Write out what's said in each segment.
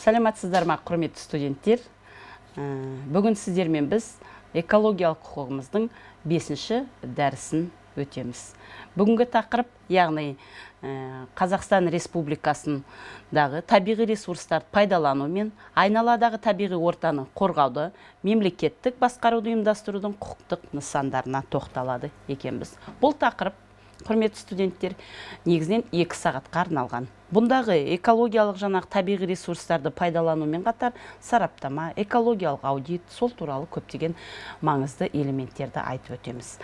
сәлематсыздар ма құрметті студенттер ә, бүгін сіздермен біз экологиялық құқығымыздың бесінші дәрісін өтеміз бүгінгі тақырып яғни ә, қазақстан республикасындағы табиғи ресурстарды пайдалану мен айналадағы табиғи ортаны қорғауды мемлекеттік басқаруды ұйымдастырудың құқықтық нысандарына тоқталады екенбіз бұл тақырып құрметті студенттер негізінен екі сағатқа арналған бұндағы экологиялық жаңағы табиғи ресурстарды пайдаланумен қатар сараптама экологиялық аудит сол туралы көптеген маңызды элементтерді айтып өтеміз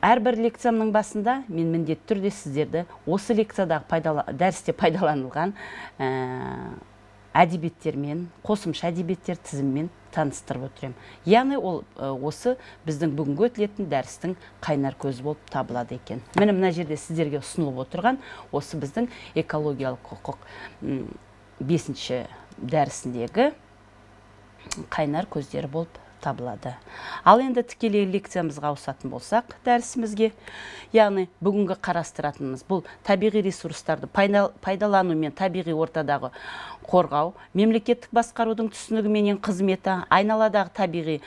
әрбір лекциямның басында мен міндетті түрде сіздерді осы лекциядағы пайдала, дәрісте пайдаланылған ә, әдебиеттермен қосымша әдебиеттер тізімімен таныстырып өтірем. яғни ол осы біздің бүгінгі өтілетін дәрістің қайнар көзі болып табылады екен міне мына жерде сіздерге ұсынылып отырған осы біздің экологиялық құқық бесінші дәрісіндегі қайнар көздері болып табылады ал енді тікелей лекциямызға ауысатын болсақ дәрісімізге яғни бүгінгі қарастыратынымыз бұл табиғи ресурстарды пайдалану мен табиғи ортадағы қорғау мемлекеттік басқарудың түсінігі менен қызметі айналадағы табиғи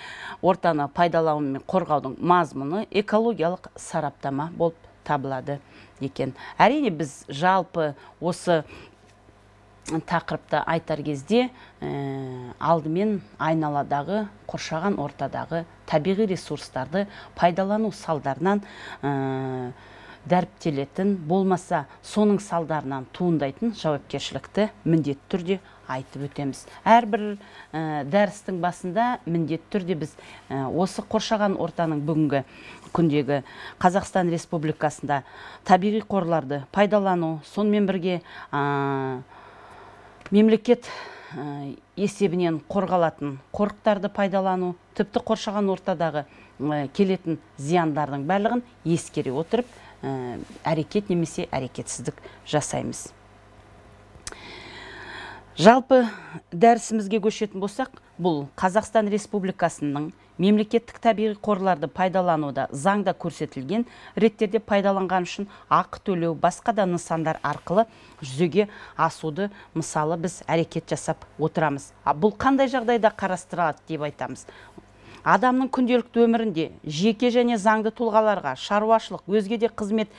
ортаны пайдалану мен қорғаудың мазмұны экологиялық сараптама болып табылады екен әрине біз жалпы осы тақырыпты айтар кезде ә, алдымен айналадағы қоршаған ортадағы табиғи ресурстарды пайдалану салдарынан ә, дәріптелетін болмаса соның салдарынан туындайтын жауапкершілікті міндетті түрде айтып өтеміз әрбір ә, дәрістің басында міндетті түрде біз осы қоршаған ортаның бүгінгі күндегі қазақстан республикасында табиғи қорларды пайдалану сонымен бірге мемлекет э, есебінен қорғалатын қорықтарды пайдалану тіпті қоршаған ортадағы э, келетін зияндардың барлығын ескере отырып э, әрекет немесе әрекетсіздік жасаймыз жалпы дәрісімізге көшетін болсақ бұл қазақстан республикасының мемлекеттік табиғи қорларды пайдалануда заңда көрсетілген реттерде пайдаланған үшін ақы төлеу басқа да нысандар арқылы жүзеге асуды мысалы біз әрекет жасап отырамыз бұл қандай жағдайда қарастырылады деп айтамыз адамның күнделікті өмірінде жеке және заңды тұлғаларға шаруашылық өзге де қызмет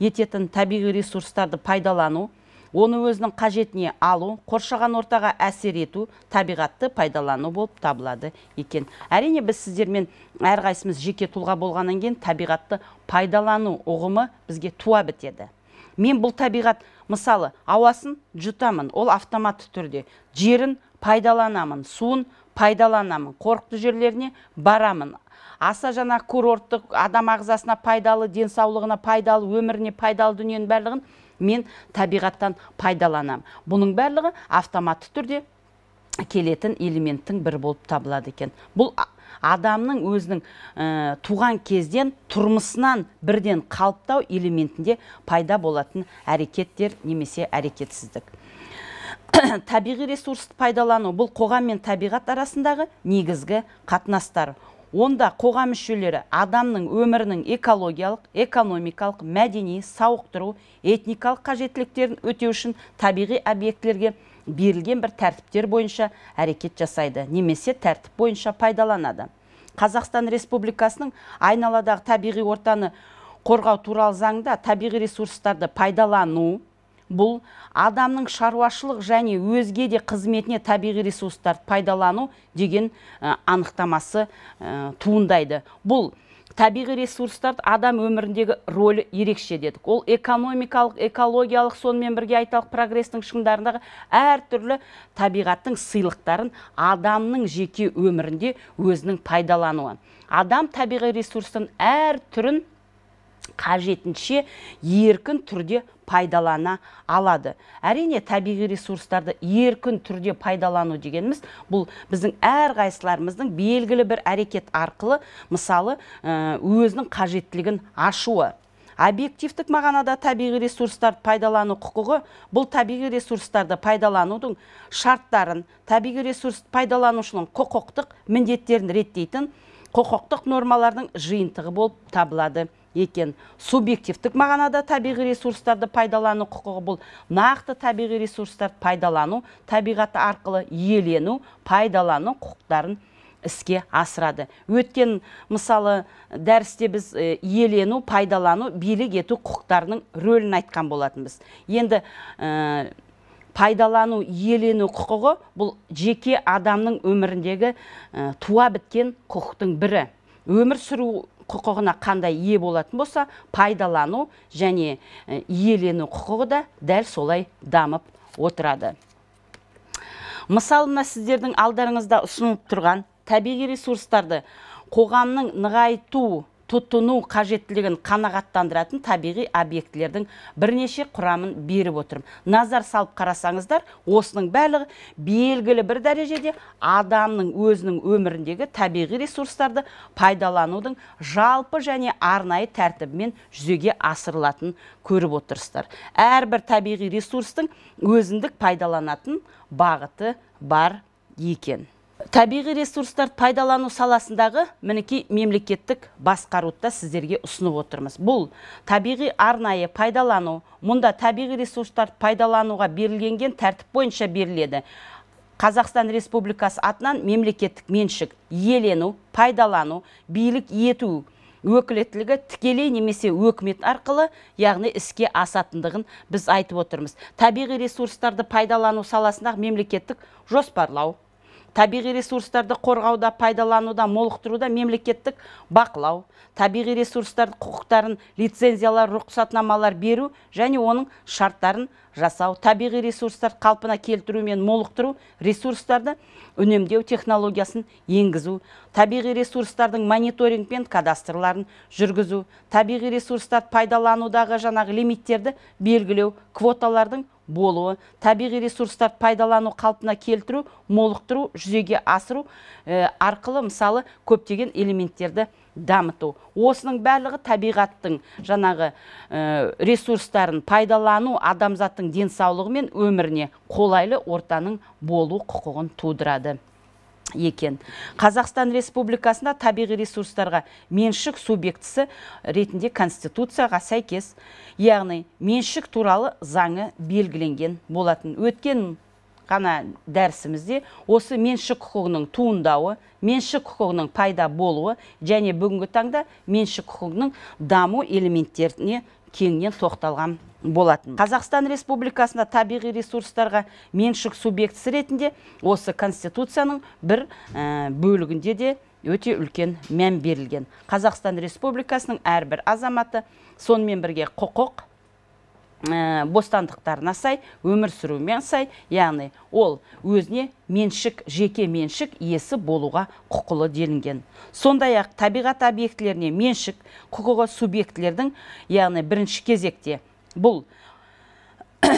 ететін табиғи ресурстарды пайдалану оны өзінің қажетіне алу қоршаған ортаға әсер ету табиғатты пайдалану болып табылады екен әрине біз сіздермен әрқайсымыз жеке тұлға болғаннан кейін табиғатты пайдалану ұғымы бізге туа бітеді мен бұл табиғат мысалы ауасын жұтамын ол автоматты түрде жерін пайдаланамын суын пайдаланамын қорықты жерлеріне барамын аса жана курорттық адам ағзасына пайдалы денсаулығына пайдалы өміріне пайдалы дүниенің барлығын мен табиғаттан пайдаланамын бұның барлығы автоматты түрде келетін элементтің бір болып табылады екен бұл адамның өзінің э, туған кезден тұрмысынан бірден қалыптау элементінде пайда болатын әрекеттер немесе әрекетсіздік табиғи ресурсты пайдалану бұл қоғам мен табиғат арасындағы негізгі қатынастар онда қоғам мүшелері адамның өмірінің экологиялық экономикалық мәдени сауықтыру этникалық қажеттіліктерін өтеу үшін табиғи объектілерге берілген бір тәртіптер бойынша әрекет жасайды немесе тәртіп бойынша пайдаланады қазақстан республикасының айналадағы табиғи ортаны қорғау туралы заңда табиғи ресурстарды пайдалану бұл адамның шаруашылық және өзге де қызметіне табиғи ресурстарды пайдалану деген ә, анықтамасы ә, туындайды бұл табиғи ресурстар адам өміріндегі рөлі ерекше дедік ол экономикалық экологиялық сонымен бірге айталық прогрестің шыңдарындағы түрлі табиғаттың сыйлықтарын адамның жеке өмірінде өзінің пайдалануы адам табиғи ресурстың әр түрін қажетінше еркін түрде пайдалана алады әрине табиғи ресурстарды еркін түрде пайдалану дегеніміз бұл біздің әр әрқайсыларымыздың белгілі бір әрекет арқылы мысалы ә, өзінің қажеттілігін ашуы объективтік мағынада табиғи ресурстарды пайдалану құқығы бұл табиғи ресурстарды пайдаланудың шарттарын табиғи ресурс пайдаланушының құқықтық міндеттерін реттейтін құқықтық нормалардың жиынтығы болып табылады екен субъективтік мағынада табиғи ресурстарды пайдалану құқығы бұл нақты табиғи ресурстарды пайдалану табиғаты арқылы иелену пайдалану құқықтарын іске асырады өткен мысалы дәрісте біз иелену пайдалану билік ету құқықтарының рөлін айтқан болатынбыз енді пайдалану иелену құқығы бұл жеке адамның өміріндегі ә, туа біткен құқықтың бірі өмір сүру құқығына қандай ие болатын болса пайдалану және ә, иелену құқығы да дәл солай дамып отырады мысалы мына сіздердің алдарыңызда ұсынылып тұрған табиғи ресурстарды қоғамның нығайту тұтыну қажеттілігін қанағаттандыратын табиғи объектілердің бірнеше құрамын беріп отырмын назар салып қарасаңыздар осының барлығы белгілі бір дәрежеде адамның өзінің өміріндегі табиғи ресурстарды пайдаланудың жалпы және арнайы тәртібімен жүзеге асырылатын көріп отырсыздар әрбір табиғи ресурстың өзіндік пайдаланатын бағыты бар екен табиғи ресурстар пайдалану саласындағы мінекей мемлекеттік басқаруды да сіздерге ұсынып отырмыз бұл табиғи арнайы пайдалану мұнда табиғи ресурстар пайдалануға берілгенген тәртіп бойынша беріледі қазақстан республикасы атынан мемлекеттік меншік иелену пайдалану билік ету өкілеттілігі тікелей немесе өкімет арқылы яғни іске асатындығын біз айтып отырмыз табиғи ресурстарды пайдалану саласындағы мемлекеттік жоспарлау табиғи ресурстарды қорғауда пайдалануда молықтыруда мемлекеттік бақылау табиғи ресурстарды құқықтарын лицензиялар рұқсатнамалар беру және оның шарттарын жасау табиғи ресурстар қалпына келтіру мен молықтыру ресурстарды үнемдеу технологиясын енгізу табиғи ресурстардың мониторинг пен кадастрларын жүргізу табиғи ресурстар пайдаланудағы жаңағы лимиттерді белгілеу квоталардың болуы табиғи ресурстар пайдалану қалпына келтіру молықтыру жүзеге асыру э, арқылы мысалы көптеген элементтерді дамыту осының барлығы табиғаттың жаңағы э, ресурстарын пайдалану адамзаттың денсаулығы мен өміріне қолайлы ортаның болу құқығын тудырады екен қазақстан республикасында табиғи ресурстарға меншік субъектісі ретінде конституцияға сәйкес яғни меншік туралы заңы белгіленген болатын өткен қана дәрісімізде осы меншік құқығының туындауы меншік құқығының пайда болуы және бүгінгі таңда меншік құқығының даму элементтеріне кеңінен тоқталған болатын қазақстан республикасында табиғи ресурстарға меншік субъектісі ретінде осы конституцияның бір ә, бөлігінде де өте үлкен мән берілген қазақстан республикасының әрбір азаматы сонымен бірге құқық ә, бостандықтарына сай өмір сүруімен сай яғни ол өзіне меншік жеке меншік иесі болуға құқылы делінген сондай ақ табиғат объектілеріне меншік құқығы субъектілердің яғни бірінші кезекте бұл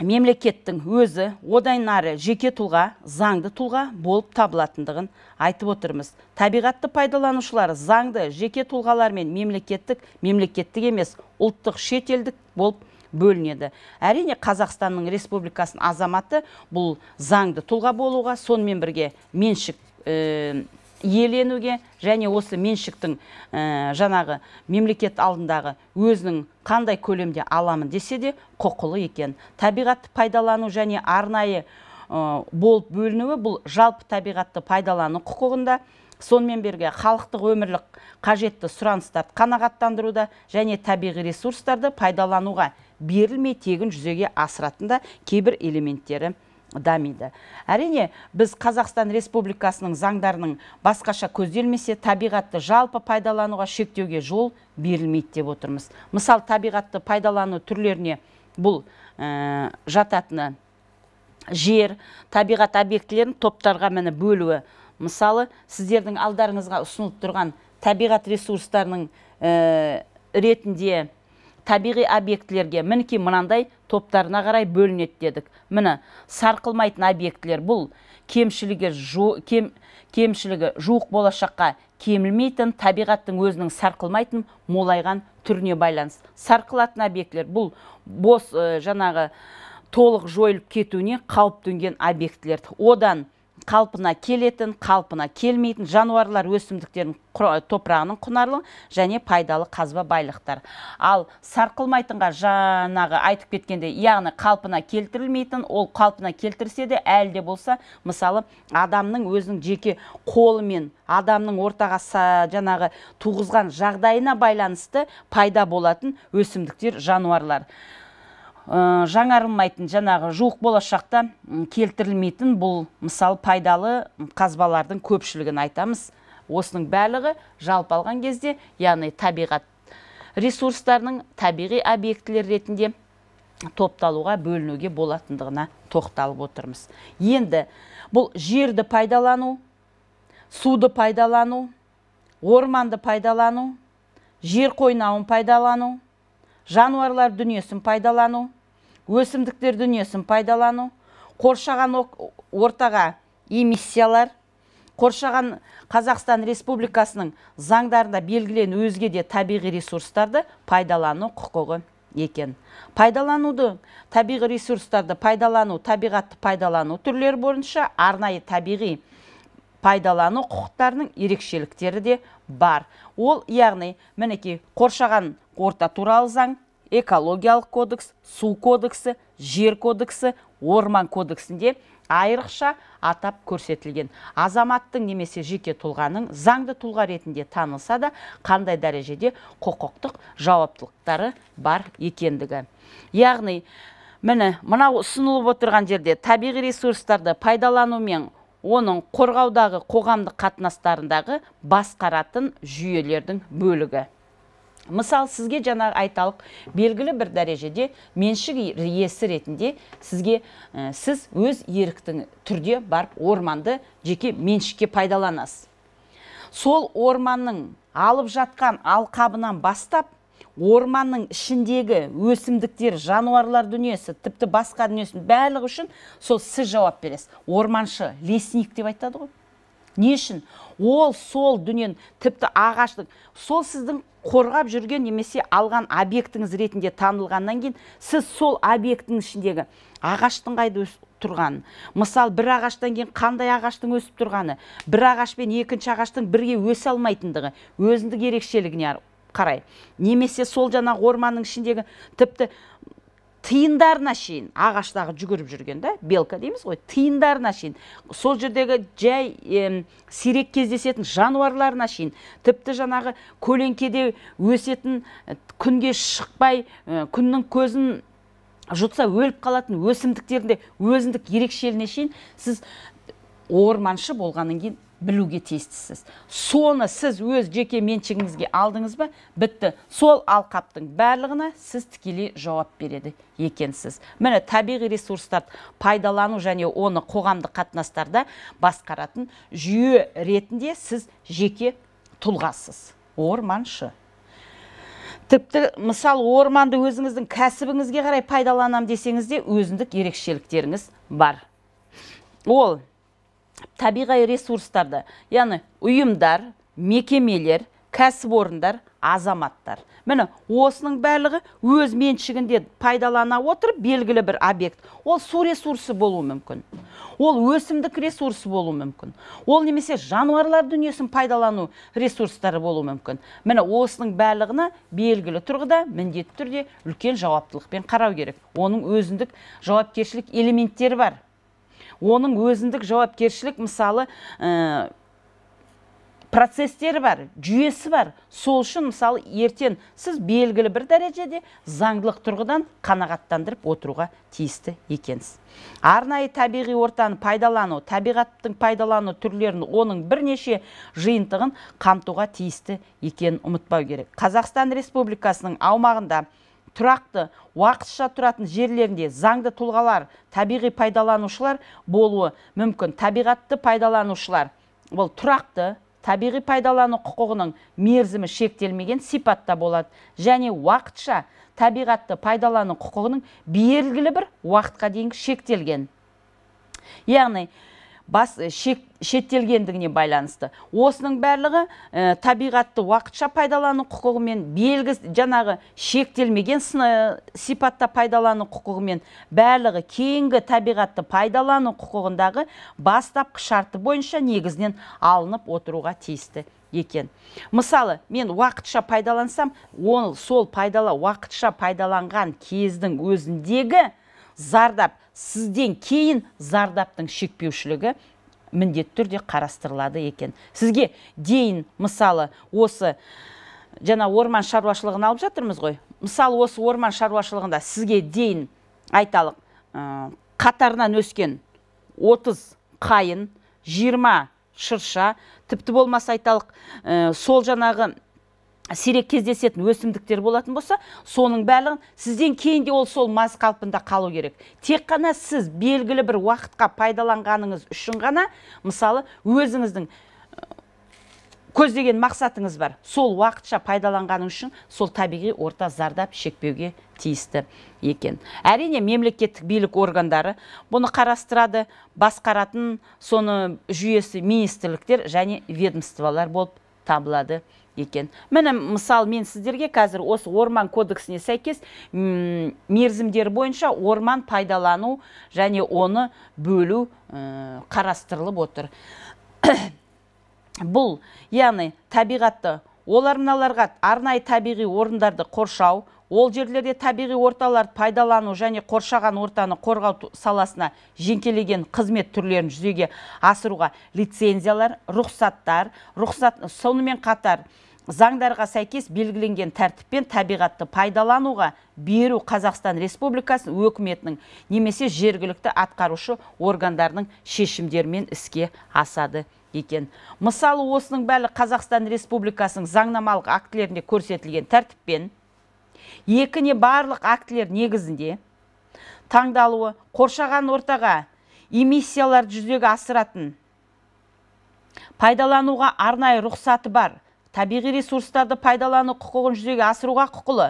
мемлекеттің өзі одан әрі жеке тұлға заңды тұлға болып табылатындығын айтып отырмыз табиғатты пайдаланушылар заңды жеке тұлғалар мен мемлекеттік мемлекеттік емес ұлттық шетелдік болып бөлінеді әрине қазақстанның республикасының азаматы бұл заңды тұлға болуға сонымен бірге меншік ә, және осы меншіктің ә, жаңағы мемлекет алдындағы өзінің қандай көлемде аламын десе де құқылы екен табиғатты пайдалану және арнайы ә, болып бөлінуі бұл жалпы табиғатты пайдалану құқығында сонымен берге халықтық өмірлік қажетті сұраныстарды қанағаттандыруда және табиғи ресурстарды пайдалануға берілмей тегін жүзеге асыратын да кейбір элементтері дамиды әрине біз қазақстан республикасының заңдарының басқаша көзделмесе табиғатты жалпы пайдалануға шектеуге жол берілмейді деп отырмыз мысалы табиғатты пайдалану түрлеріне бұл ә, жататыны жер табиғат объектілерін топтарға міне бөлуі мысалы сіздердің алдарыңызға ұсынылып тұрған табиғат ресурстарының э, ретінде табиғи объектілерге мінекей мынандай топтарына қарай бөлінеді дедік міне сарқылмайтын объектілер бұл кемшілігі кемшілігі жуық болашаққа кемілмейтін табиғаттың өзінің сарқылмайтын молайған түріне байланысты сарқылатын объектілер бұл бос э, жанағы толық жойылып кетуіне қауіп төнген объектілер одан қалпына келетін қалпына келмейтін жануарлар өсімдіктердің топырағының құнарлы және пайдалы қазба байлықтар ал сарқылмайтынға жанағы айтып кеткенде яғни қалпына келтірілмейтін ол қалпына келтірсе де әлі болса мысалы адамның өзінің жеке қолымен адамның ортаға жаңағы туғызған жағдайына байланысты пайда болатын өсімдіктер жануарлар Э, жаңарылмайтын жаңағы жоқ болашақта келтірілмейтін бұл мысалы пайдалы қазбалардың көпшілігін айтамыз осының барлығы жалпы алған кезде яғни табиғат ресурстарының табиғи объектілер ретінде топталуға бөлінуге болатындығына тоқталып отырмыз енді бұл жерді пайдалану суды пайдалану орманды пайдалану жер қойнауын пайдалану жануарлар дүниесін пайдалану өсімдіктер дүниесін пайдалану қоршаған ортаға эмиссиялар қоршаған қазақстан республикасының заңдарында белгілен өзге де табиғи ресурстарды пайдалану құқығы екен пайдалануды табиғи ресурстарды пайдалану табиғатты пайдалану түрлері бойынша арнайы табиғи пайдалану құқықтарының ерекшеліктері де бар ол яғни мінекей қоршаған орта туралы заң экологиялық кодекс су кодексі жер кодексі орман кодексінде айрықша атап көрсетілген азаматтың немесе жеке тұлғаның заңды тұлға ретінде танылса да қандай дәрежеде құқықтық жауаптылықтары бар екендігі яғни міне мынау ұсынылып отырған жерде табиғи ресурстарды пайдалану мен оның қорғаудағы қоғамдық қатынастарындағы басқаратын жүйелердің бөлігі Мысал, сізге жана айталық белгілі бір дәрежеде меншік иесі ретінде сізге сіз өз еріктің түрде барып орманды жеке меншікке пайдаланасыз сол орманның алып жатқан алқабынан бастап орманның ішіндегі өсімдіктер жануарлар дүниесі тіпті басқа дүниесінің барлығы үшін сол сіз жауап бересіз орманшы лесник деп айтады ғой не үшін ол сол дүниені тіпті ағаштың сол сіздің қорғап жүрген немесе алған объектіңіз ретінде танылғаннан кейін сіз сол объектінің ішіндегі ағаштың қайда өсіп тұрғанын мысалы бір ағаштан кейін қандай ағаштың өсіп тұрғаны бір ағаш пен екінші ағаштың бірге өсе алмайтындығы өзіндік ерекшелігіне қарай немесе сол жаңағы орманның ішіндегі тіпті тиындарына шейін ағаштағы жүгіріп жүрген да белка дейміз ғой тиындарына шейін сол жердегі жай сирек кездесетін жануарларына шейін тіпті жаңағы көлеңкеде өсетін э, күнге шықпай э, күннің көзін жұтса өліп қалатын өсімдіктерінде өзіндік ерекшелігіне шейін сіз орманшы болғаннан кейін білуге тиістісіз соны сіз өз жеке меншігіңізге алдыңыз ба бітті сол алқаптың барлығына сіз тікелей жауап береді екенсіз міне табиғи ресурстарды пайдалану және оны қоғамдық қатынастарда басқаратын жүйе ретінде сіз жеке тұлғасыз орманшы тіпті мысалы орманды өзіңіздің кәсібіңізге қарай пайдаланам десеңіз де өзіндік ерекшеліктеріңіз бар ол табиғи ресурстарды яғни ұйымдар мекемелер кәсіпорындар азаматтар міне осының барлығы өз меншігінде пайдалана отырып белгілі бір объект ол су ресурсы болуы мүмкін ол өсімдік ресурсы болуы мүмкін ол немесе жануарлар дүниесін пайдалану ресурстары болуы мүмкін міне осының барлығына белгілі тұрғыда міндетті түрде үлкен жауаптылықпен қарау керек оның өзіндік жауапкершілік элементтері бар оның өзіндік жауапкершілік мысалы ә, процестері бар жүйесі бар сол үшін мысалы ертен сіз белгілі бір дәрежеде заңдылық тұрғыдан қанағаттандырып отыруға тиісті екенсіз арнайы табиғи ортаны пайдалану табиғаттың пайдалану түрлерін оның бірнеше жиынтығын қамтуға тиісті екенін ұмытпау керек қазақстан республикасының аумағында тұрақты уақытша тұратын жерлерінде заңды тұлғалар табиғи пайдаланушылар болуы мүмкін табиғатты пайдаланушылар ол тұрақты табиғи пайдалану құқығының мерзімі шектелмеген сипатта болады және уақытша табиғатты пайдалану құқығының белгілі бір уақытқа дейін шектелген яғни бас э, шек, шеттелгендігіне байланысты осының барлығы э, табиғатты уақытша пайдалану құқығымен белгі жанағы шектелмеген э, сипатта пайдалану құқығымен барлығы кейінгі табиғатты пайдалану құқығындағы бастапқы шарты бойынша негізінен алынып отыруға тиісті екен мысалы мен уақытша пайдалансам ол сол пайдала уақытша пайдаланған кездің өзіндегі зардап сізден кейін зардаптың шекпеушілігі міндетті түрде қарастырылады екен сізге дейін мысалы осы жаңа орман шаруашылығын алып жатырмыз ғой мысалы осы орман шаруашылығында сізге дейін айталық қатарынан өскен 30 қайын 20 шырша тіпті болмаса айталық сол жаңағы сирек кездесетін өсімдіктер болатын болса соның барлығын сізден кейін де ол сол маз қалпында қалу керек тек қана сіз белгілі бір уақытқа пайдаланғаныңыз үшін ғана мысалы өзіңіздің көздеген мақсатыңыз бар сол уақытша пайдаланғаның үшін сол табиғи орта зардап шекпеуге тиісті екен әрине мемлекеттік билік органдары бұны қарастырады басқаратын соны жүйесі министрліктер және ведомстволар болып табылады екен міне мысал мен сіздерге қазір осы орман кодексіне сәйкес мерзімдер бойынша орман пайдалану және оны бөлу э, қарастырылып отыр бұл яғни табиғатты олар арнай арнайы табиғи орындарды қоршау ол жерлерде табиғи орталарды пайдалану және қоршаған ортаны қорғау саласына жеңкелеген қызмет түрлерін жүзеге асыруға лицензиялар рұқсаттар рұқсат сонымен қатар заңдарға сәйкес белгіленген тәртіппен табиғатты пайдалануға беру Қазақстан Республикасы өкіметінің немесе жергілікті атқарушы органдарының шешімдерімен іске асады екен мысалы осының бәлі қазақстан республикасының заңнамалық актілерінде көрсетілген тәртіппен екіне барлық актілер негізінде таңдалуы қоршаған ортаға эмиссияларды жүзеге асыратын пайдалануға арнайы рұқсаты бар табиғи ресурстарды пайдалану құқығын жүзеге асыруға құқылы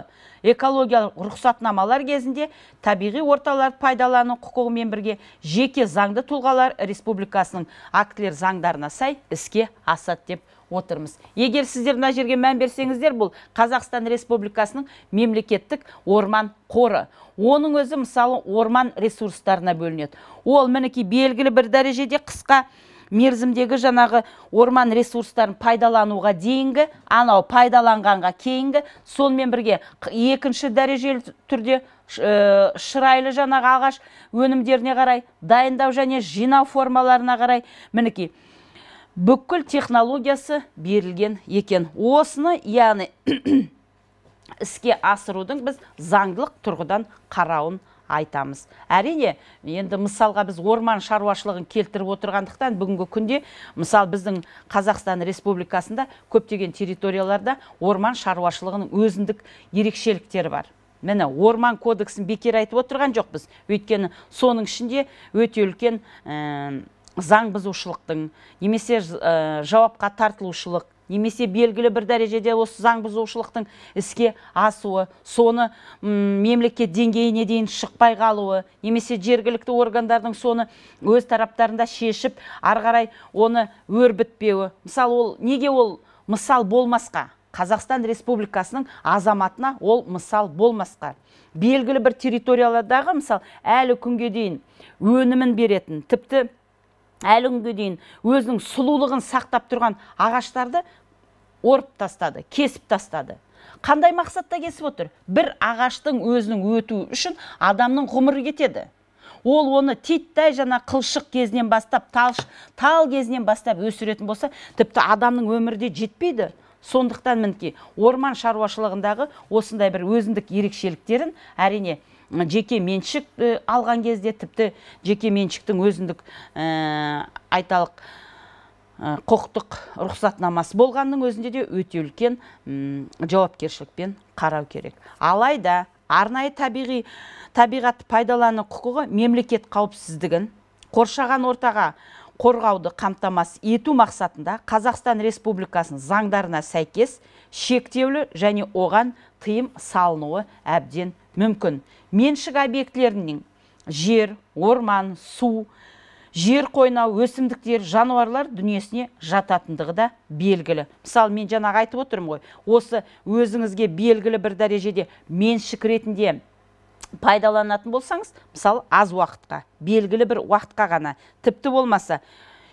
экологиялық рұқсатнамалар кезінде табиғи орталарды пайдалану құқығымен бірге жеке заңды тұлғалар республикасының актілер заңдарына сай іске асады деп отырмыз егер сіздер мына жерге мән берсеңіздер бұл қазақстан республикасының мемлекеттік орман қоры оның өзі мысалы орман ресурстарына бөлінеді ол мінекей белгілі бір дәрежеде қысқа мерзімдегі жаңағы орман ресурстарын пайдалануға дейінгі анау пайдаланғанға кейінгі сонымен бірге екінші дәрежелі түрде э, шырайлы жаңағы ағаш өнімдеріне қарай дайындау және жинау формаларына қарай мінекей бүкіл технологиясы берілген екен осыны яғни іске асырудың біз заңдылық тұрғыдан қарауын айтамыз әрине енді мысалға біз орман шаруашылығын келтіріп отырғандықтан бүгінгі күнде мысал біздің қазақстан республикасында көптеген территорияларда орман шаруашылығының өзіндік ерекшеліктері бар міне орман кодексін бекер айтып отырған жоқпыз өйткені соның ішінде өте үлкен заң бұзушылықтың немесе жауапқа тартылушылық немесе белгілі бір дәрежеде осы заң бұзушылықтың іске асуы соны мемлекет деңгейіне дейін шықпай қалуы немесе жергілікті органдардың соны өз тараптарында шешіп ары қарай оны өрбітпеуі мысалы ол неге ол мысал болмасқа қазақстан республикасының азаматына ол мысал болмасқа белгілі бір территориялардағы мысал әлі күнге дейін өнімін беретін тіпті әлі күнге дейін өзінің сұлулығын сақтап тұрған ағаштарды орып тастады кесіп тастады қандай мақсатта кесіп отыр бір ағаштың өзінің өтуі үшін адамның ғұмыры кетеді ол оны титтай жана қылшық кезінен бастап талш, тал кезінен бастап өсіретін болса тіпті адамның өмірі де жетпейді сондықтан мінекей орман шаруашылығындағы осындай бір өзіндік ерекшеліктерін әрине жеке меншік э, алған кезде тіпті жеке меншіктің өзіндік э, айталық қоқтық э, құқықтық рұқсатнамасы болғанның өзінде де өте үлкен жауапкершілікпен қарау керек алайда арнайы табиғи табиғатты пайдалану құқығы мемлекет қауіпсіздігін қоршаған ортаға қорғауды қамтамасыз ету мақсатында Қазақстан Республикасының заңдарына сәйкес шектеулі және оған тыйым салынуы әбден мүмкін меншік объектілерінің жер орман су жер қойнау өсімдіктер жануарлар дүниесіне жататындығы да белгілі мысалы мен жаңағы айтып отырмын ғой осы өзіңізге белгілі бір дәрежеде меншік ретінде пайдаланатын болсаңыз мысалы аз уақытқа белгілі бір уақытқа ғана тіпті болмаса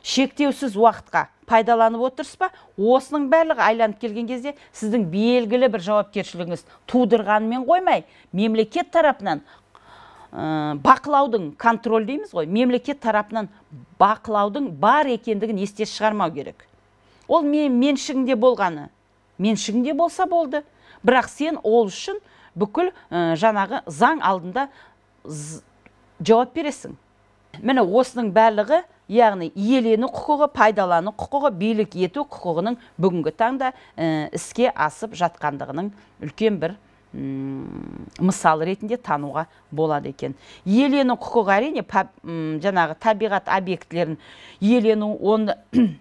шектеусіз уақытқа пайдаланып отырсыз ба осының барлығы айланып келген кезде сіздің белгілі бір жауапкершілігіңіз тудырғанымен қоймай мемлекет тарапынан э, бақылаудың контроль дейміз ғой мемлекет тарапынан бақылаудың бар екендігін есте шығармау керек ол мен, меншігіңде болғаны меншігінде болса болды бірақ сен ол үшін бүкіл э, жаңағы заң алдында жауап бересің міне осының барлығы яғни иелену құқығы пайдалану құқығы билік ету құқығының бүгінгі таңда іске асып жатқандығының үлкен бір мысал ретінде тануға болады екен иелену құқығы әрине жаңағы табиғат объектілерін иелену оны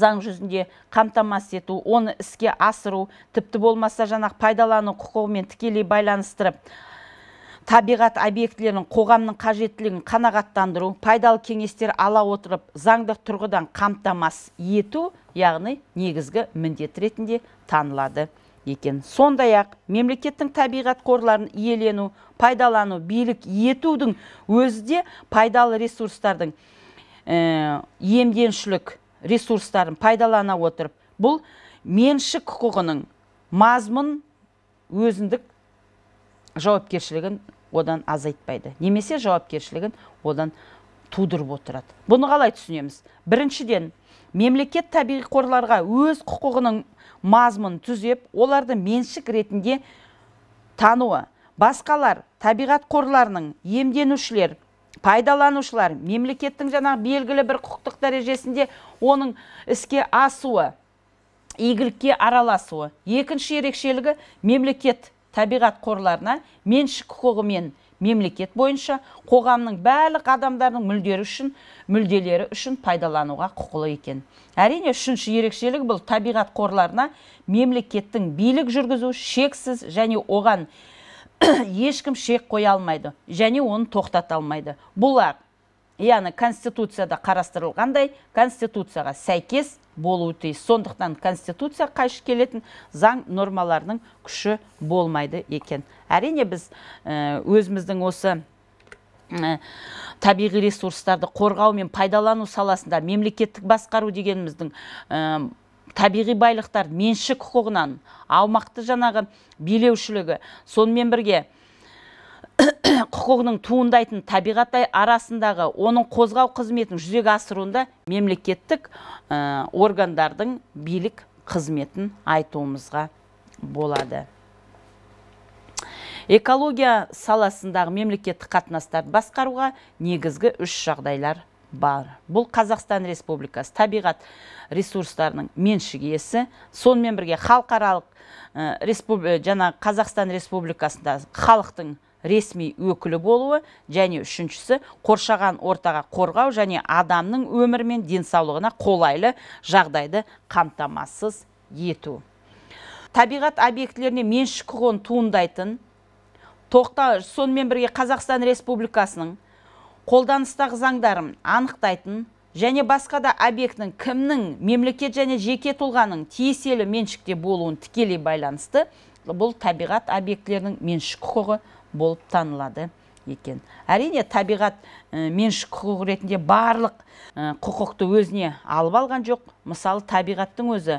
заң жүзінде қамтамасыз ету оны іске асыру тіпті болмаса жаңағы пайдалану құқығымен тікелей байланыстырып табиғат объектілерін қоғамның қажеттілігін қанағаттандыру пайдалы кеңестер ала отырып заңдық тұрғыдан қамтамасыз ету яғни негізгі міндет ретінде танылады екен сондай ақ мемлекеттің табиғат қорларын иелену пайдалану билік етудің өзі де пайдалы ресурстардың ә, емденшілік ресурстарын пайдалана отырып бұл меншік құқығының мазмұн өзіндік жауапкершілігін одан азайтпайды немесе жауапкершілігін одан тудырып отырады бұны қалай түсінеміз біріншіден мемлекет табиғи қорларға өз құқығының мазмұнын түзеп оларды меншік ретінде тануы басқалар табиғат қорларының иемденушілер пайдаланушылар мемлекеттің жаңағы белгілі бір құқықтық дәрежесінде оның іске асуы игілікке араласуы екінші ерекшелігі мемлекет табиғат қорларына меншік құқығымен мемлекет бойынша қоғамның барлық адамдарының мүлдері үшін мүлделері үшін пайдалануға құқылы екен әрине үшінші ерекшелік бұл табиғат қорларына мемлекеттің билік жүргізу шексіз және оған ешкім шек қоя алмайды және оны тоқтата алмайды бұлар яғни конституцияда қарастырылғандай конституцияға сәйкес болуы тиіс сондықтан конституция қайшы келетін заң нормаларының күші болмайды екен әрине біз э, өзіміздің осы э, табиғи ресурстарды қорғау мен пайдалану саласында мемлекеттік басқару дегеніміздің э, табиғи байлықтар меншік құқығынан аумақты жанағы билеушілігі сонымен бірге құқығының туындайтын табиғаттай арасындағы оның қозғау қызметін жүзеге асыруында мемлекеттік ә, органдардың билік қызметін айтуымызға болады экология саласындағы мемлекеттік қатынастарды басқаруға негізгі үш жағдайлар бар бұл қазақстан республикасы табиғат ресурстарының меншік иесі сонымен бірге халықаралық ә, республи... қазақстан республикасында халықтың ресми өкілі болуы және үшіншісі қоршаған ортаға қорғау және адамның өмір мен денсаулығына қолайлы жағдайды қамтамасыз ету табиғат объектілеріне меншік құқығын туындайтын тоқта сонымен бірге қазақстан республикасының қолданыстағы заңдарын анықтайтын және басқа да объектінің кімнің мемлекет және жеке тұлғаның тиеселі меншікте болуын тікелей байланысты бұл табиғат объектілерінің меншік құқығы болып танылады екен әрине табиғат меншік құқық ретінде барлық құқықты өзіне алып алған жоқ мысалы табиғаттың өзі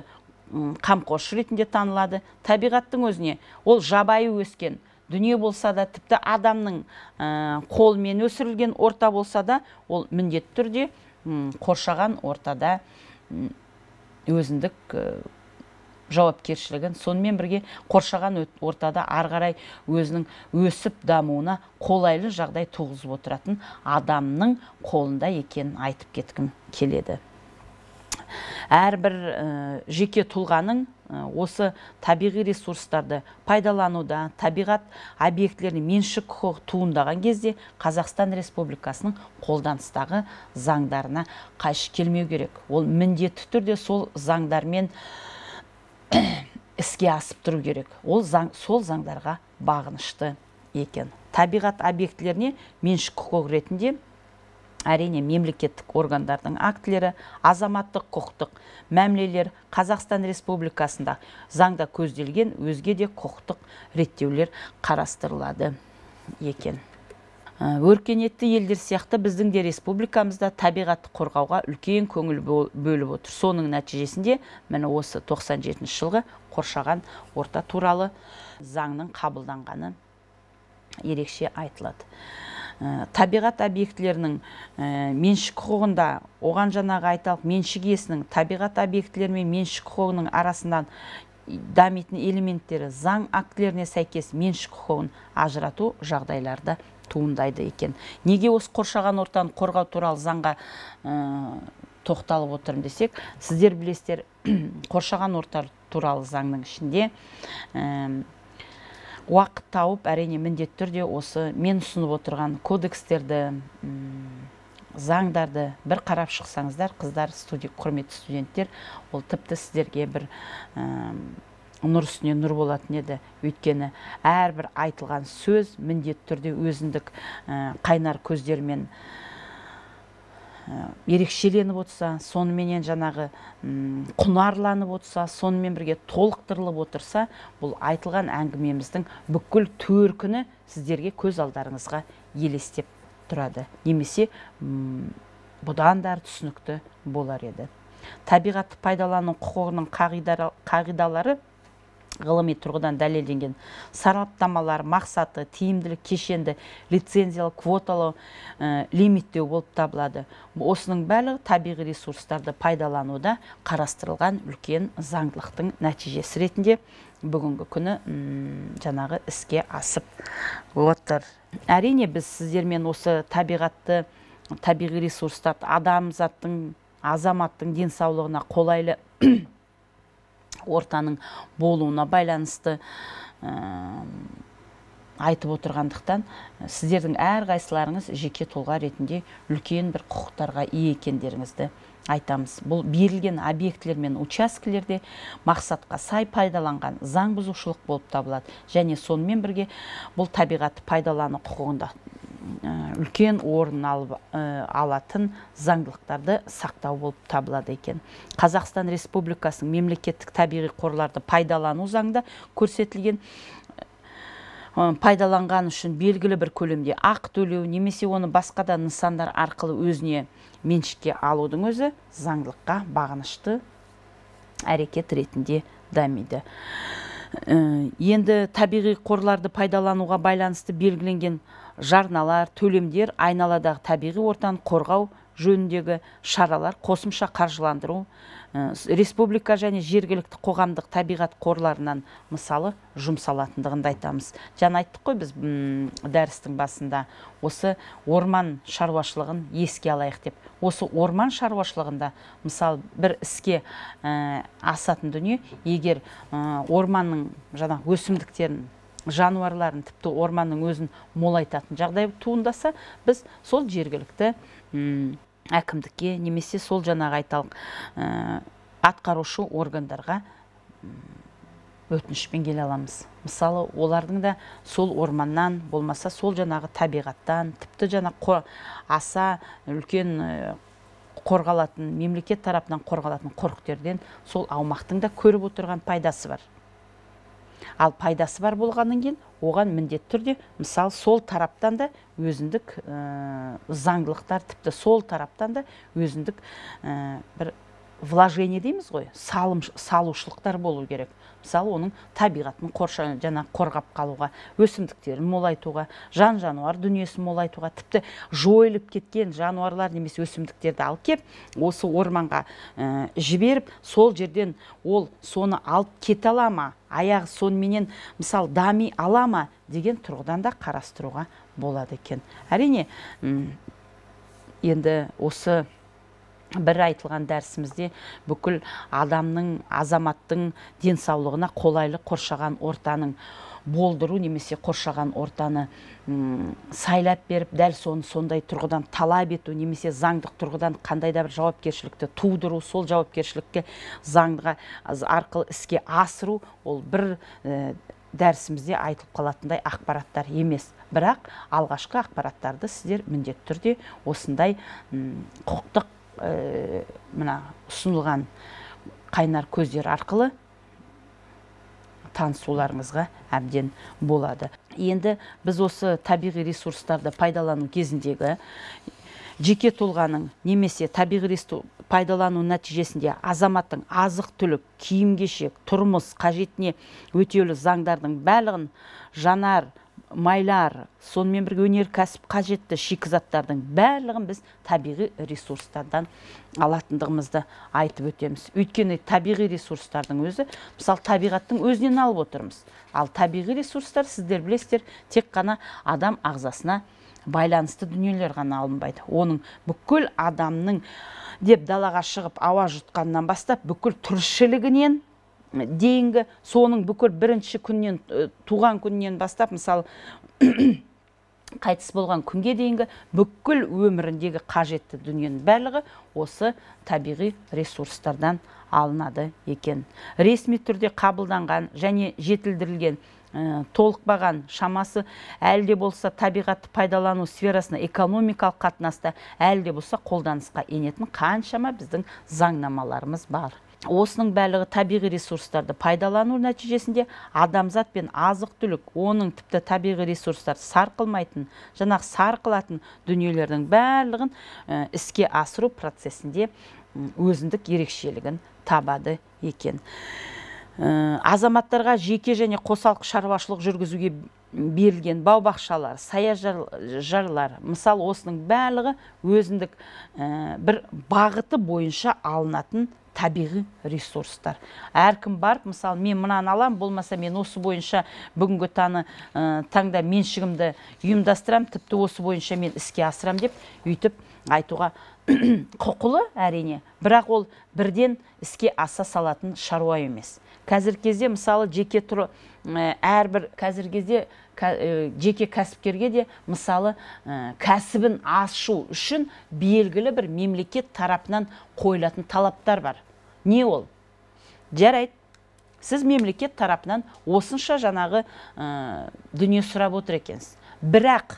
қамқоршы ретінде танылады табиғаттың өзіне ол жабайы өскен дүние болса да тіпті адамның ә, қолмен өсірілген орта болса да ол міндетті түрде қоршаған ортада өзіндік жауапкершілігін сонымен бірге қоршаған ортада арғарай өзінің өсіп дамуына қолайлы жағдай туғызып отыратын адамның қолында екенін айтып кеткім келеді әрбір э, жеке тұлғаның э, осы табиғи ресурстарды пайдалануда табиғат объектілеріне меншік құқығы туындаған кезде қазақстан республикасының қолданыстағы заңдарына қайшы келмеу керек ол міндетті түрде сол заңдармен іске асып тұру керек ол заң сол заңдарға бағынышты екен табиғат объектілеріне меншік құқық ретінде әрине мемлекеттік органдардың актілері азаматтық құқықтық мәмілелер қазақстан республикасында заңда көзделген өзге де құқықтық реттеулер қарастырылады екен Ә, өркениетті елдер сияқты біздің де республикамызда табиғатты қорғауға үлкен көңіл бөліп отыр соның нәтижесінде міне осы 97 жылғы қоршаған орта туралы заңның қабылданғаны ерекше айтылады ә, табиғат объектілерінің ә, меншік құқығында оған жаңағы айталық меншік иесінің табиғат объектілері мен меншік құқығының арасынан дамитын элементтері заң актілеріне сәйкес меншік құқығын ажырату жағдайларда туындайды екен неге осы қоршаған ортаны қорғау туралы заңға тоқталып отырмын десек сіздер білесіздер қоршаған орта туралы заңның ішінде ә, уақыт тауып әрине міндетті түрде осы мен ұсынып отырған кодекстерді заңдарды бір қарап шықсаңыздар қыздар студент құрметті студенттер ол тіпті сіздерге бір ә, нұр үстіне нұр болатын еді өйткені әрбір айтылған сөз міндетті түрде өзіндік қайнар көздермен ерекшеленіп отырса соныменен жаңағы құнарланып отырса сонымен бірге толықтырылып отырса бұл айтылған әңгімеміздің бүкіл төркіні сіздерге көз алдарыңызға елестеп тұрады немесе бұдан дәр түсінікті болар еді табиғатты пайдалану құқығының қағидалары ғылыми тұрғыдан дәлелденген сараптамалар мақсаты тиімділік кешенді лицензиялық квоталы ә, э, лимиттеу болып табылады осының барлығы табиғи ресурстарды пайдалануда қарастырылған үлкен заңдылықтың нәтижесі ретінде бүгінгі күні жанағы іске асып отыр әрине біз сіздермен осы табиғатты табиғи ресурстарды адамзаттың азаматтың денсаулығына қолайлы ортаның болуына байланысты э, айтып отырғандықтан э, сіздердің әрқайсыларыңыз жеке тұлға ретінде үлкен бір құқықтарға ие екендеріңізді айтамыз бұл берілген объектілер мен учаскелерде мақсатқа сай пайдаланған заң бұзушылық болып табылады және сонымен бірге бұл табиғатты пайдалану құқығында Ә, үлкен орын алып, ә, алатын заңдылықтарды сақтау болып табылады екен қазақстан республикасының мемлекеттік табиғи қорларды пайдалану заңда көрсетілген ә, пайдаланған үшін белгілі бір көлемде ақы төлеу немесе оны басқа да нысандар арқылы өзіне меншікке алудың өзі заңдылыққа бағынышты әрекет ретінде дамиды Э, енді табиғи қорларды пайдалануға байланысты белгіленген жарналар төлемдер айналадағы табиғи ортаны қорғау жөніндегі шаралар қосымша қаржыландыру республика және жергілікті қоғамдық табиғат қорларынан мысалы жұмсалатындығын да айтамыз жаңа айттық қой біз дәрістің басында осы орман шаруашылығын еске алайық деп осы орман шаруашылығында мысалы бір іске асатын дүние егер ә, орманның жаңағы өсімдіктерін жануарларын тіпті орманның өзін молайтатын жағдай туындаса біз сол жергілікті әкімдікке немесе сол жаңағы айталық э, атқарушы органдарға өтінішпен келе аламыз мысалы олардың да сол орманнан болмаса сол жаңағы табиғаттан тіпті жаңа аса үлкен э, қорғалатын мемлекет тарапынан қорғалатын қорықтерден сол аумақтың да көріп отырған пайдасы бар ал пайдасы бар болғаннан кейін оған міндетті түрде мысалы сол тараптан да өзіндік ә, заңдылықтар тіпті сол тараптан да өзіндік э, бір вложение дейміз ғой салым салушылықтар болу керек мысалы оның табиғатын қорша жаңа қорғап қалуға өсімдіктерін молайтуға жан жануар дүниесін молайтуға тіпті жойылып кеткен жануарлар немесе өсімдіктерді алып кеп осы орманға э, жіберіп сол жерден ол соны алып кете ала ма аяғы соныменен мысалы дами ала ма деген тұрғыдан да қарастыруға болады екен әрине енді осы бір айтылған дәрісімізде бүкіл адамның азаматтың денсаулығына қолайлы қоршаған ортаның болдыру немесе қоршаған ортаны сайлап беріп дәл соны сондай тұрғыдан талап ету немесе заңдық тұрғыдан қандай да бір жауапкершілікті тудыру сол жауапкершілікке заңға арқылы іске асыру ол бір ә, дәрісімізде айтылып қалатындай ақпараттар емес бірақ алғашқы ақпараттарды сіздер міндетті түрде осындай құқықтық Э, мына ұсынылған қайнар көздер арқылы танысуларыңызға әбден болады енді біз осы табиғи ресурстарды пайдалану кезіндегі жеке тұлғаның немесе табиғи ресурс пайдалану нәтижесінде азаматтың азық түлік киім кешек тұрмыс қажетіне өтеулі заңдардың барлығын жанар майлар сонымен бірге өнеркәсіп қажетті шикізаттардың барлығын біз табиғи ресурстардан алатындығымызды айтып өтеміз өйткені табиғи ресурстардың өзі мысалы табиғаттың өзінен алып отырмыз ал табиғи ресурстар сіздер білесіздер тек қана адам ағзасына байланысты дүниелер ғана алынбайды оның бүкіл адамның деп далаға шығып ауа жұтқаннан бастап бүкіл тіршілігінен дейінгі соның бүкіл бірінші күннен туған күннен бастап мысалы қайтыс болған күнге дейінгі бүкіл өміріндегі қажетті дүниенің барлығы осы табиғи ресурстардан алынады екен ресми түрде қабылданған және жетілдірілген ә, толықпаған шамасы әлі де болса табиғатты пайдалану сферасына экономикалық қатынаста әлі де болса қолданысқа енетін қаншама біздің заңнамаларымыз бар осының бәлігі табиғи ресурстарды пайдалану нәтижесінде адамзат пен азық түлік оның тіпті табиғи ресурстар сарқылмайтын жаңағы сарқылатын дүниелердің барлығын э, іске асыру процесінде өзіндік ерекшелігін табады екен э, азаматтарға жеке және қосалқы шаруашылық жүргізуге берілген бау бақшалар саяжайлар мысал осының барлығы өзіндік э, бір бағыты бойынша алынатын табиғи ресурстар әркім барып мысалы мен мынаны алам, болмаса мен осы бойынша бүгінгі таны э, таңда меншігімді үйімдастырам, тіпті осы бойынша мен іске асырам деп үйтіп айтуға құқылы әрине бірақ ол бірден іске аса салатын шаруа емес қазіргі кезде мысалы жеке тұры э, әрбір қазіргі кезде э, жеке кәсіпкерге де мысалы кәсібін ашу үшін белгілі бір мемлекет тарапынан қойылатын талаптар бар не ол жарайды сіз мемлекет тарапынан осынша жаңағы э, дүние сұрап отыр екенсіз бірақ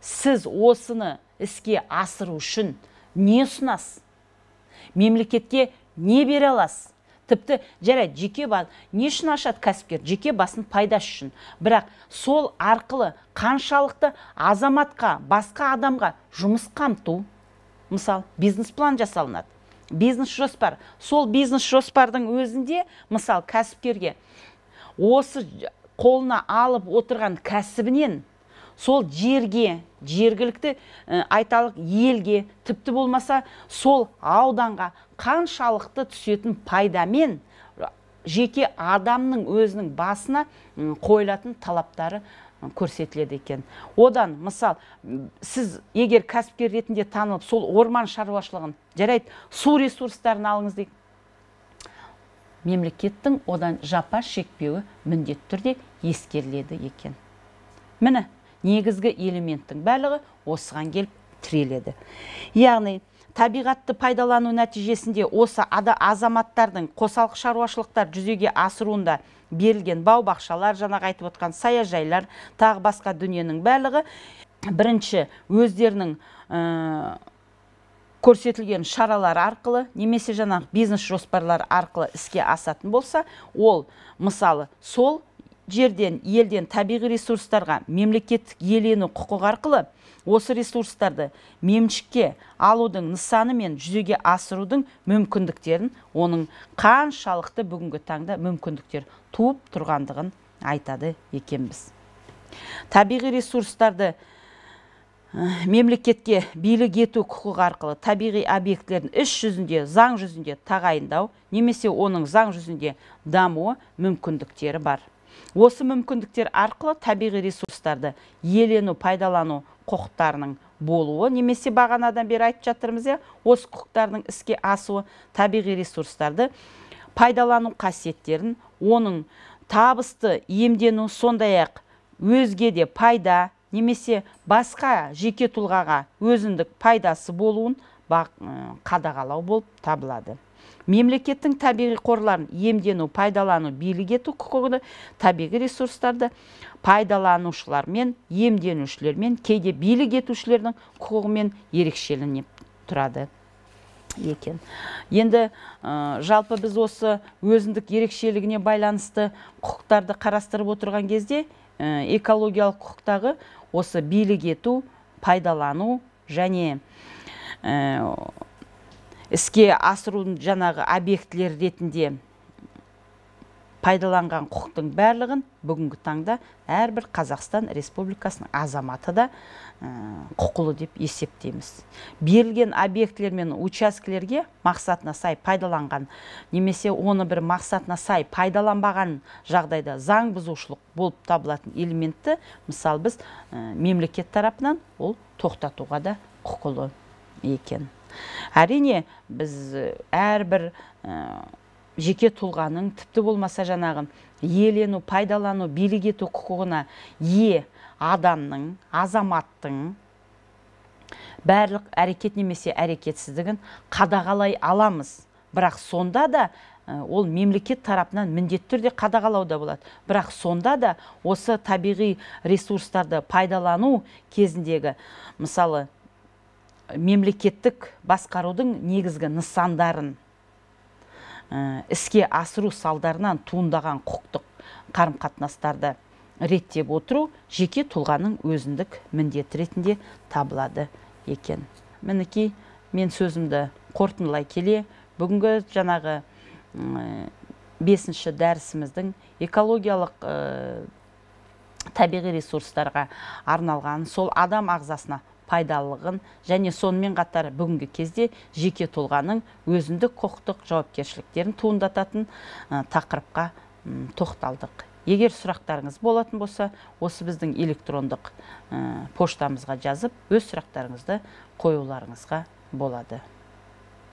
сіз осыны іске асыру үшін не ұсынасыз мемлекетке не бере аласыз тіпті жарайды жеке бас не үшін ашады кәсіпкер жеке басын пайдасы үшін бірақ сол арқылы қаншалықты азаматқа басқа адамға жұмыс қамту мысалы бизнес план жасалынады бизнес жоспар сол бизнес жоспардың өзінде мысал, кәсіпкерге осы қолына алып отырған кәсібінен сол жерге жергілікті айталық елге тіпті болмаса сол ауданға қаншалықты түсетін пайдамен жеке адамның өзінің басына қойылатын талаптары көрсетіледі екен одан мысал сіз егер кәсіпкер ретінде танылып сол орман шаруашылығын жарайды су ресурстарын алыңыз дейік мемлекеттің одан жапа шекпеуі міндетті түрде ескеріледі екен міне негізгі элементтің барлығы осыған келіп тіреледі яғни табиғатты пайдалану нәтижесінде осы ада азаматтардың қосалқы шаруашылықтар жүзеге асыруында берілген бау бақшалар жаңағы айтып отқан саяжайлар тағы басқа дүниенің барлығы бірінші өздерінің э, көрсетілген шаралар арқылы немесе жаңағы бизнес жоспарлар арқылы іске асатын болса ол мысалы сол жерден елден табиғи ресурстарға мемлекеттік иелену құқығы арқылы осы ресурстарды меншікке алудың нысаны мен жүзеге асырудың мүмкіндіктерін оның қаншалықты бүгінгі таңда мүмкіндіктер туып тұрғандығын айтады екенбіз табиғи ресурстарды мемлекетке билік ету құқығы арқылы табиғи объектілерін іс жүзінде заң жүзінде тағайындау немесе оның заң жүзінде дамуы мүмкіндіктері бар осы мүмкіндіктер арқылы табиғи ресурстарды елену пайдалану құқықтарының болуы немесе бағанадан бері айтып жатырмыз иә осы құқықтардың іске асуы табиғи ресурстарды пайдалану қасиеттерін оның табысты емдену сондай ақ өзге де пайда немесе басқа жеке тұлғаға өзіндік пайдасы болуын қадағалау болып табылады мемлекеттің табиғи қорларын емдену пайдалану билік ету құқығыны табиғи ресурстарды пайдаланушылар мен емденушілер мен кейде билік етушілердің құқығымен ерекшеленіп тұрады екен енді жалпы біз осы өзіндік ерекшелігіне байланысты құқықтарды қарастырып отырған кезде экологиялық құқықтағы осы билік пайдалану және іске асырудың жаңағы объектілер ретінде пайдаланған құқықтың барлығын бүгінгі таңда әрбір Қазақстан Республикасының азаматы да құқылы деп есептейміз берілген объектілер мен учаскілерге мақсатына сай пайдаланған немесе оны бір мақсатына сай пайдаланбаған жағдайда заң бұзушылық болып табылатын элементті мысалы біз мемлекет тарапынан ол тоқтатуға да құқылы екен әрине біз э, әрбір э, жеке тұлғаның тіпті болмаса жаңағы елену, пайдалану билік ету құқығына ие адамның азаматтың барлық әрекет немесе әрекетсіздігін қадағалай аламыз бірақ сонда да э, ол мемлекет тарапынан міндетті түрде қадағалауда болады бірақ сонда да осы табиғи ресурстарды пайдалану кезіндегі мысалы мемлекеттік басқарудың негізгі нысандарын э, іске асыру салдарынан туындаған құқықтық қарым қатынастарды реттеп отыру жеке тұлғаның өзіндік міндеті ретінде табылады екен мінекей мен сөзімді қорытындылай келе бүгінгі жаңағы бесінші дәрісіміздің экологиялық э, табиғи ресурстарға арналған сол адам ағзасына пайдалылығын және сонымен қатар бүгінгі кезде жеке тұлғаның өзіндік құқықтық жауапкершіліктерін туындататын тақырыпқа тоқталдық егер сұрақтарыңыз болатын болса осы біздің электрондық поштамызға жазып өз сұрақтарыңызды қоюларыңызға болады